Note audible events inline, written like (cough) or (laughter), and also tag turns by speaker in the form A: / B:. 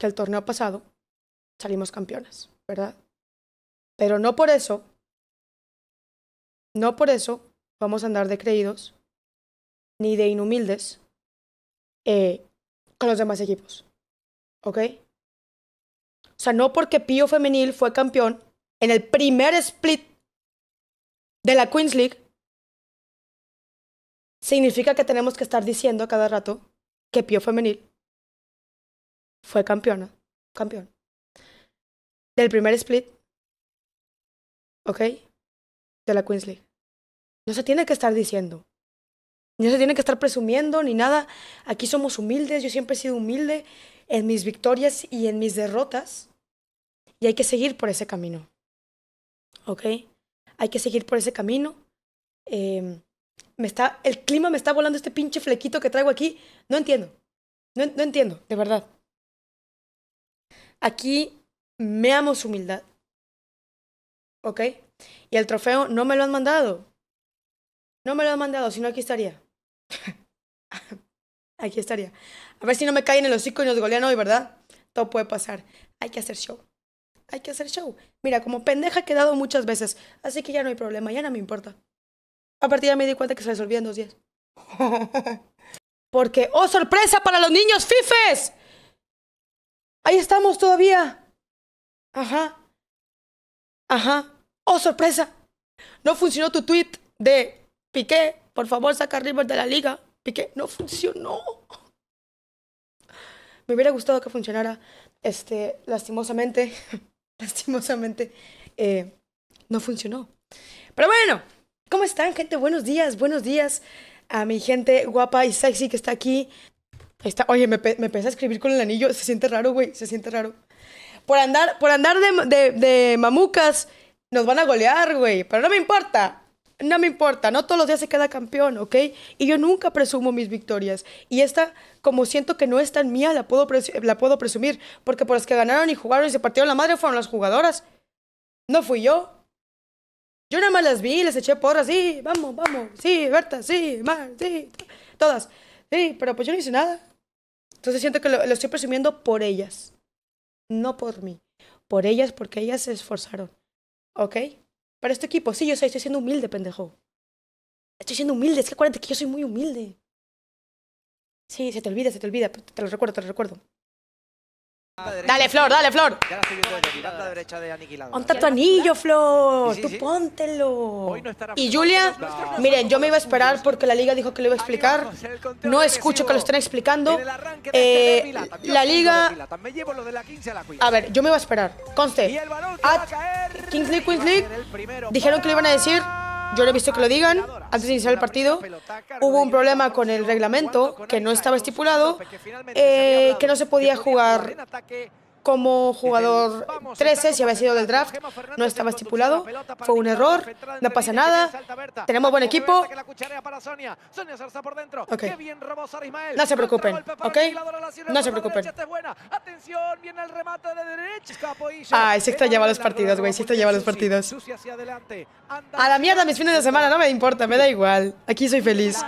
A: que el torneo pasado salimos campeonas, ¿verdad? Pero no por eso, no por eso vamos a andar de creídos ni de inhumildes eh, con los demás equipos, ¿ok? O sea, no porque Pío Femenil fue campeón en el primer split de la Queens League, significa que tenemos que estar diciendo a cada rato que Pío Femenil fue campeona, campeón del primer split, ¿ok? De la Queens League. No se tiene que estar diciendo, no se tiene que estar presumiendo ni nada. Aquí somos humildes, yo siempre he sido humilde en mis victorias y en mis derrotas. Y hay que seguir por ese camino, ¿ok? Hay que seguir por ese camino. Em, me está, el clima me está volando este pinche flequito que traigo aquí. No entiendo. no entiendo, de verdad. Aquí me amo su humildad. ¿Ok? Y el trofeo no me lo han mandado. No me lo han mandado, sino aquí estaría. (laughs) aquí estaría. A ver si no me caen en los hocico y nos golean hoy, ¿verdad? Todo puede pasar. Hay que hacer show. Hay que hacer show. Mira, como pendeja he quedado muchas veces, así que ya no hay problema, ya no me importa. A partir de ahí me di cuenta que se resolvía en dos días. (laughs) Porque, oh sorpresa para los niños fifes, Ahí estamos todavía. Ajá. Ajá. Oh, sorpresa. No funcionó tu tweet de Piqué, por favor, saca River de la liga. Piqué, no funcionó. Me hubiera gustado que funcionara. Este, lastimosamente, (laughs) lastimosamente, eh, no funcionó. Pero bueno, ¿cómo están, gente? Buenos días, buenos días a mi gente guapa y sexy que está aquí está. Oye, me, pensé a escribir con el anillo. Se siente raro, güey. Se siente raro. Por andar, por andar de, mamucas, nos van a golear, güey. Pero no me importa. No me importa. No todos los días se queda campeón, ¿ok? Y yo nunca presumo mis victorias. Y esta, como siento que no es tan mía, la puedo, la puedo presumir. Porque por las que ganaron y jugaron y se partieron la madre fueron las jugadoras. No fui yo. Yo nada más las vi, les eché porras, sí, vamos, vamos, sí, Berta, sí, Mar, sí, todas. Sí, pero pues yo no hice nada. Entonces siento que lo, estoy presumiendo por ellas, no por mí. Por ellas, porque ellas se esforzaron. ¿Ok? Para este equipo, sí, yo estoy siendo humilde, pendejo. Estoy siendo humilde, es que acuérdate que yo soy muy humilde. Sí, se te olvida, se te olvida, te lo recuerdo, te lo recuerdo. Dale, Flor, dale, Flor. Ponte tu anillo, Flor. Tú póntelo. y Julia, miren, yo me iba a esperar porque la liga dijo que lo iba a explicar. no escucho que lo estén explicando. Este eh, la liga... A ver, yo me iba a esperar. Conste. At Kingsley, dijeron que lo iban a decir yo no he visto que lo digan. Antes de iniciar el partido hubo un problema con el reglamento que no estaba estipulado, eh, que no se podía jugar como jugador 13, si había sido del draft, no estaba estipulado. Fue un error, no pasa nada. Tenemos buen equipo. Okay. No se preocupen, ¿ok? No se preocupen. Ay, Sexta lleva los partidos, güey. Sexta lleva los partidos. A la mierda mis fines de semana, no me importa, me da igual. Aquí soy feliz.